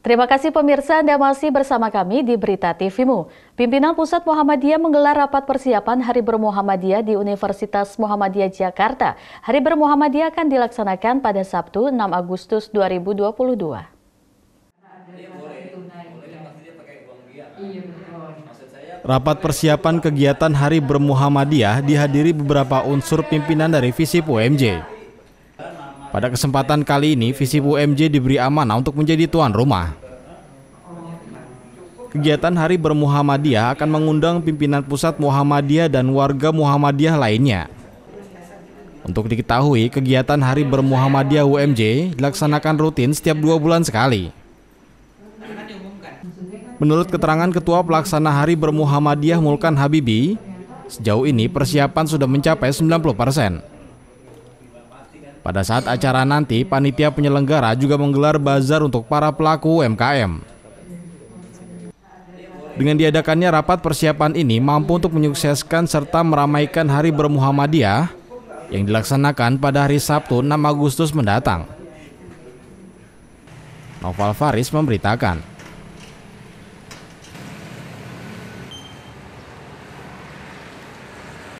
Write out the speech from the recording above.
Terima kasih pemirsa Anda masih bersama kami di Berita TVMU. Pimpinan Pusat Muhammadiyah menggelar rapat persiapan Hari Bermuhammadiyah di Universitas Muhammadiyah Jakarta. Hari Bermuhammadiyah akan dilaksanakan pada Sabtu 6 Agustus 2022. Rapat persiapan kegiatan Hari Bermuhammadiyah dihadiri beberapa unsur pimpinan dari Visip UMJ. Pada kesempatan kali ini, Visip UMJ diberi amanah untuk menjadi tuan rumah. Kegiatan Hari Bermuhammadiyah akan mengundang pimpinan pusat Muhammadiyah dan warga Muhammadiyah lainnya. Untuk diketahui, kegiatan Hari Bermuhammadiyah UMJ dilaksanakan rutin setiap dua bulan sekali. Menurut keterangan Ketua Pelaksana Hari Bermuhammadiyah Mulkan Habibi, sejauh ini persiapan sudah mencapai 90 persen. Pada saat acara nanti, panitia penyelenggara juga menggelar bazar untuk para pelaku UMKM. Dengan diadakannya rapat persiapan ini mampu untuk menyukseskan serta meramaikan Hari Bermuhammadiyah yang dilaksanakan pada hari Sabtu 6 Agustus mendatang. Noval Faris memberitakan.